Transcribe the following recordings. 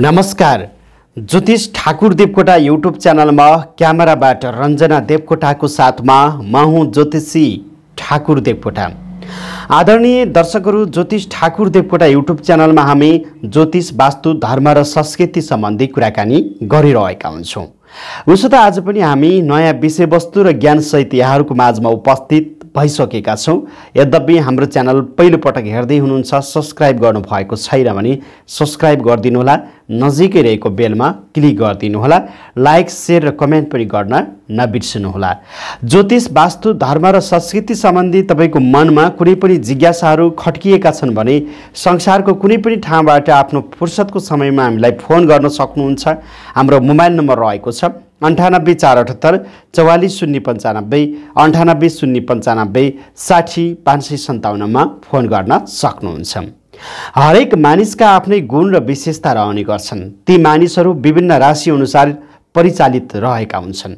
नमस्कार ज्योतिष ठाकुर देवकोटा युट्युब च्यानलमा क्यामेराबाट रञ्जना देवकोटाको साथमा म हुँ ज्योतिषी ठाकुर देवकोटा आदरणीय दर्शकहरू ज्योतिष ठाकुर देवकोटा युट्युब च्यानलमा हामी ज्योतिष वास्तु धर्म र संस्कृति सम्बन्धी कुराकानी गरिरहेका हुन्छौँ उसो त आज पनि हामी नयाँ विषयवस्तु र ज्ञानसहित यहाँहरूको माझमा उपस्थित भइसकेका छौँ यद्यपि हाम्रो च्यानल पहिलोपटक हेर्दै हुनुहुन्छ सब्सक्राइब गर्नुभएको छैन भने सब्सक्राइब गरिदिनुहोला नजिकै रहेको बेलमा क्लिक गरिदिनुहोला लाइक सेयर र कमेन्ट पनि गर्न नबिर्सिनुहोला ज्योतिष वास्तु धर्म र संस्कृति सम्बन्धी तपाईँको मनमा कुनै पनि जिज्ञासाहरू खट्किएका छन् भने संसारको कुनै पनि ठाउँबाट आफ्नो फुर्सदको समयमा हामीलाई फोन गर्न सक्नुहुन्छ हाम्रो मोबाइल नम्बर रहेको छ अन्ठानब्बे चार अठहत्तर चौवालिस शून्य पन्चानब्बे अन्ठानब्बे शून्य पन्चानब्बे साठी पाँच सय सन्ताउन्नमा फोन गर्न सक्नुहुन्छ हरेक मानिसका आफ्नै गुण र विशेषता रहने गर्छन् ती मानिसहरू विभिन्न अनुसार परिचालित रहेका हुन्छन्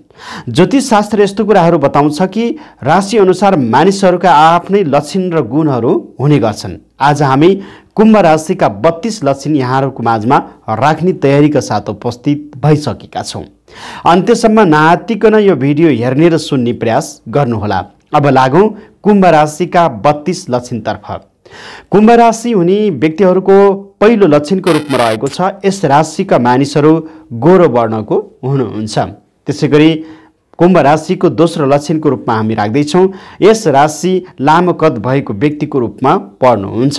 ज्योतिषशास्त्र यस्तो कुराहरू बताउँछ कि राशिअनुसार मानिसहरूका आफ्नै लक्षण र गुणहरू हुने गर्छन् आज हामी कुम्भ राशिका बत्तीस लक्षण यहाँहरूको माझमा राख्ने तयारीका साथ उपस्थित भइसकेका छौँ अन्त्यसम्म नहातिकन यो भिडियो हेर्ने र सुन्ने प्रयास गर्नुहोला अब लागौँ कुम्भ राशिका बत्तिस लक्षणतर्फ कुम्भ राशि हुने व्यक्तिहरूको पहिलो लक्षणको रूपमा रहेको छ यस राशिका मानिसहरू गोरो वर्णको हुनुहुन्छ त्यसै गरी कुम्भ राशिको दोस्रो लक्षणको रूपमा हामी राख्दैछौँ यस राशि लामो कद भएको व्यक्तिको रूपमा पर्नुहुन्छ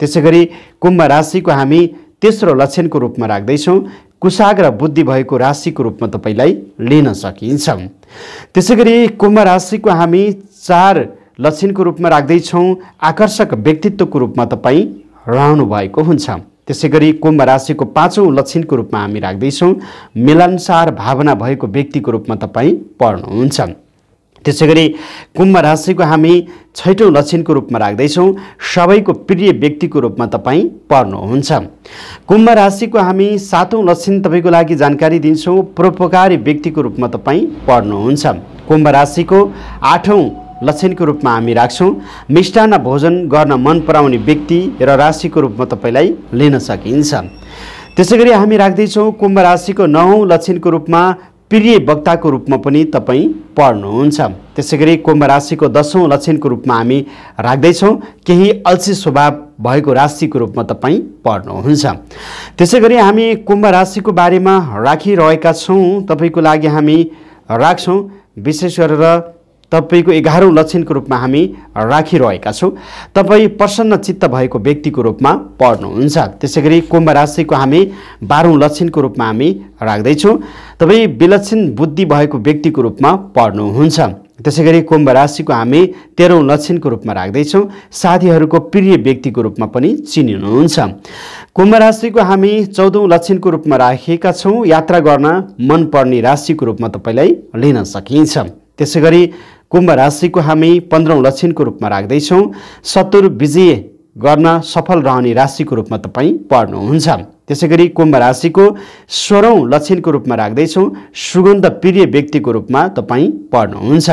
त्यसै गरी कुम्भ राशिको हामी तेस्रो लक्षणको रूपमा राख्दैछौँ कुसाग र बुद्धि भएको राशिको रूपमा तपाईँलाई लिन सकिन्छ त्यसै गरी कुम्भ राशिको हामी चार लक्षणको रूपमा राख्दैछौँ आकर्षक व्यक्तित्वको रूपमा तपाईँ रहनु भएको हुन्छ त्यसै गरी कुम्भ राशिको पाँचौँ लक्षणको रूपमा हामी राख्दैछौँ मिलनसार भावना भएको व्यक्तिको रूपमा तपाईँ पढ्नुहुन्छ त्यसै गरी कुम्भ राशिको हामी छैटौँ लक्षणको रूपमा राख्दैछौँ सबैको प्रिय व्यक्तिको रूपमा तपाईँ पर्नुहुन्छ कुम्भ राशिको हामी सातौँ लक्षण तपाईँको लागि जानकारी दिन्छौँ परोपकारी व्यक्तिको रूपमा तपाईँ पर्नुहुन्छ कुम्भ राशिको आठौँ लक्षणको रूपमा हामी राख्छौँ मिष्टान्न भोजन गर्न मन पराउने व्यक्ति र राशिको रूपमा तपाईँलाई लिन सकिन्छ त्यसै गरी हामी राख्दैछौँ कुम्भ राशिको नौ लक्षणको रूपमा प्रिय वक्ताको रूपमा पनि तपाईँ पढ्नुहुन्छ त्यसै गरी कुम्भ राशिको दसौँ लक्षणको रूपमा हामी राख्दैछौँ केही अल्छी स्वभाव भएको राशिको रूपमा तपाईँ पढ्नुहुन्छ त्यसै गरी हामी कुम्भ राशिको बारेमा राखिरहेका छौँ तपाईँको लागि हामी राख्छौँ विशेष गरेर तपाईँको एघारौँ लक्षणको रूपमा हामी राखिरहेका छौँ तपाईँ प्रसन्न चित्त भएको व्यक्तिको रूपमा पढ्नुहुन्छ त्यसै गरी कुम्भ राशिको हामी बाह्रौँ लक्षणको रूपमा हामी राख्दैछौँ तपाईँ विलक्षण बुद्धि भएको व्यक्तिको रूपमा पढ्नुहुन्छ त्यसै गरी कुम्भ राशिको हामी तेह्रौँ लक्षणको रूपमा राख्दैछौँ साथीहरूको प्रिय व्यक्तिको रूपमा पनि चिनिनुहुन्छ कुम्भ राशिको हामी चौधौँ लक्षणको रूपमा राखेका छौँ यात्रा गर्न मनपर्ने राशिको रूपमा तपाईँलाई लिन सकिन्छ त्यसै गरी कुम्भ राशिको हामी पन्ध्रौँ लक्षणको रूपमा राख्दैछौँ सतुर विजय गर्न सफल रहने राशिको रूपमा तपाईँ पढ्नुहुन्छ त्यसै गरी कुम्भ राशिको सोह्रौँ लक्षणको रूपमा राख्दैछौँ सुगन्ध प्रिय व्यक्तिको रूपमा तपाईँ पढ्नुहुन्छ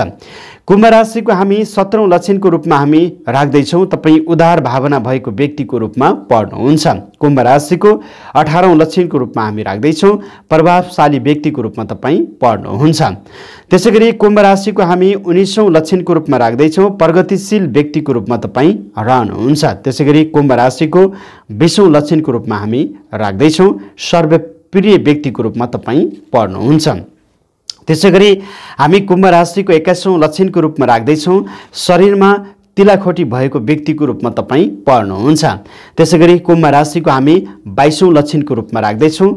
कुम्भ राशिको हामी सत्रौँ लक्षणको रूपमा हामी राख्दैछौँ तपाईँ उदार भावना भएको व्यक्तिको रूपमा पढ्नुहुन्छ कुम्भ राशिको अठारौँ लक्षणको रूपमा हामी राख्दैछौँ प्रभावशाली व्यक्तिको रूपमा तपाईँ पढ्नुहुन्छ त्यसै गरी कुम्भ राशिको हामी उन्नाइसौँ लक्षणको रूपमा राख्दैछौँ प्रगतिशील व्यक्तिको रूपमा तपाईँ रहनुहुन्छ त्यसै गरी कुम्भ राशिको बिसौँ लक्षणको रूपमा हामी राख्दैछौँ सर्वप्रिय व्यक्तिको रूपमा तपाईँ पढ्नुहुन्छ त्यसै गरी हामी कुम्भ राशिको एक्काइसौँ लक्षणको रूपमा राख्दैछौँ शरीरमा तिलाखोटी भएको व्यक्तिको रूपमा तपाईँ पर्नुहुन्छ त्यसै गरी कुम्भ राशिको हामी बाइसौँ लक्षणको रूपमा राख्दैछौँ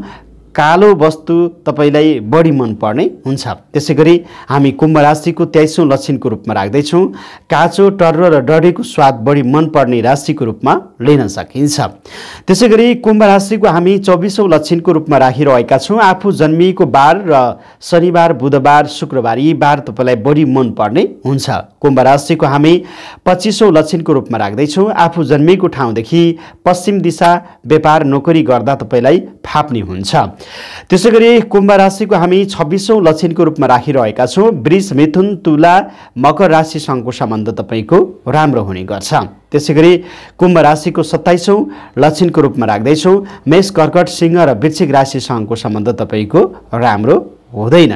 कालो वस्तु तपाईँलाई बढी मनपर्ने हुन्छ त्यसै गरी हामी कुम्भ राशिको तेइसौँ लक्षणको रूपमा राख्दैछौँ काँचो टर्रो र डढेको स्वाद बढी मनपर्ने राशिको रूपमा लिन सकिन्छ त्यसै गरी कुम्भ राशिको हामी चौबिसौँ लक्षणको रूपमा राखिरहेका छौँ आफू जन्मिएको बार र शनिबार बुधबार शुक्रबार यी बार तपाईँलाई बढी मनपर्ने हुन्छ कुम्भ राशिको हामी पच्चिसौँ लक्षणको रूपमा राख्दैछौँ आफू जन्मिएको ठाउँदेखि पश्चिम दिशा व्यापार नोकरी गर्दा तपाईँलाई फाप्ने हुन्छ त्यसै गरी कुम्भ राशिको हामी छब्बिसौँ लक्षणको रूपमा राखिरहेका छौँ वृष मिथुन तुला मकर राशिसँगको सम्बन्ध तपाईँको राम्रो हुने गर्छ त्यसै गरी कुम्भ राशिको सत्ताइसौँ लक्षणको रूपमा राख्दैछौँ मेष कर्कट सिंह र वृश्चिक राशिसँगको सम्बन्ध तपाईँको राम्रो हुँदैन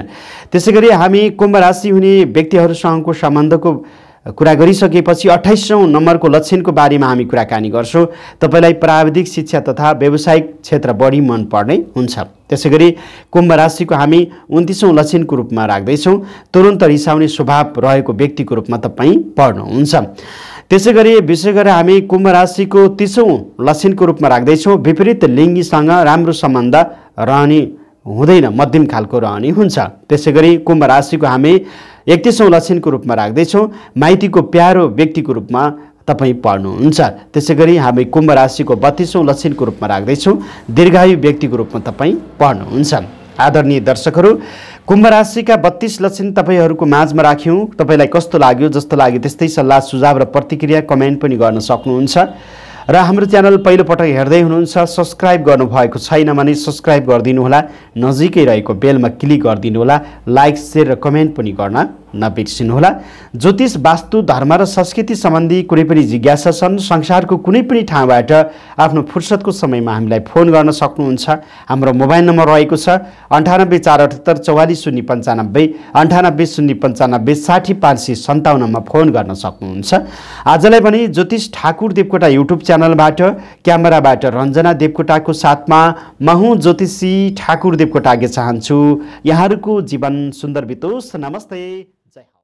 त्यसै गरी हामी कुम्भ राशि हुने व्यक्तिहरूसँगको सम्बन्धको कुरा गरिसकेपछि अठाइसौँ नम्बरको लक्षणको बारेमा हामी कुराकानी गर्छौँ तपाईँलाई प्राविधिक शिक्षा तथा व्यवसायिक क्षेत्र बढी मनपर्ने हुन्छ त्यसै गरी कुम्भ राशिको हामी उन्तिसौँ लक्षणको रूपमा राख्दैछौँ तुरन्त रिसाउने स्वभाव रहेको व्यक्तिको रूपमा तपाईँ पढ्नुहुन्छ त्यसै गरी विशेष गरेर हामी कुम्भ राशिको तिसौँ लक्षणको रूपमा राख्दैछौँ विपरीत लिङ्गीसँग राम्रो सम्बन्ध रहने हुँदैन मध्यम खालको रहने हुन्छ त्यसै गरी कुम्भ राशिको हामी एकतिसौँ लक्षणको रूपमा राख्दैछौँ माइतीको प्यारो व्यक्तिको रूपमा तपाईँ पढ्नुहुन्छ त्यसै गरी हामी कुम्भ राशिको बत्तिसौँ लक्षणको रूपमा राख्दैछौँ दीर्घायु व्यक्तिको रूपमा तपाईँ पढ्नुहुन्छ आदरणीय दर्शकहरू कुम्भ राशिका बत्तिस लक्षण तपाईँहरूको माझमा राख्यौँ तपाईँलाई कस्तो लाग्यो जस्तो लाग्यो त्यस्तै सल्लाह सुझाव र प्रतिक्रिया कमेन्ट पनि गर्न सक्नुहुन्छ र हाम्रो च्यानल पहिलोपटक हेर्दै हुनुहुन्छ सब्सक्राइब गर्नुभएको छैन भने सब्सक्राइब गरिदिनुहोला नजिकै रहेको बेलमा क्लिक गरिदिनुहोला लाइक सेयर र कमेन्ट पनि गर्न नबिर्सिनुहोला ज्योतिष वास्तु धर्म र संस्कृति सम्बन्धी कुनै पनि जिज्ञासा छन् संसारको कुनै पनि ठाउँबाट आफ्नो फुर्सदको समयमा हामीलाई फोन गर्न सक्नुहुन्छ हाम्रो मोबाइल नम्बर रहेको छ अन्ठानब्बे चार अठहत्तर चौवालिस शून्य पन्चानब्बे अन्ठानब्बे शून्य पन्चानब्बे साठी पाँच सय सन्ताउन्नमा फोन गर्न सक्नुहुन्छ आजलाई पनि ज्योतिष ठाकुर देवकोटा युट्युब च्यानलबाट क्यामेराबाट रञ्जना देवकोटाको साथमा महु ज्योतिषी ठाकुर देवकोटा आगे चाहन्छु यहाँहरूको जीवन सुन्दर बितोस् नमस्ते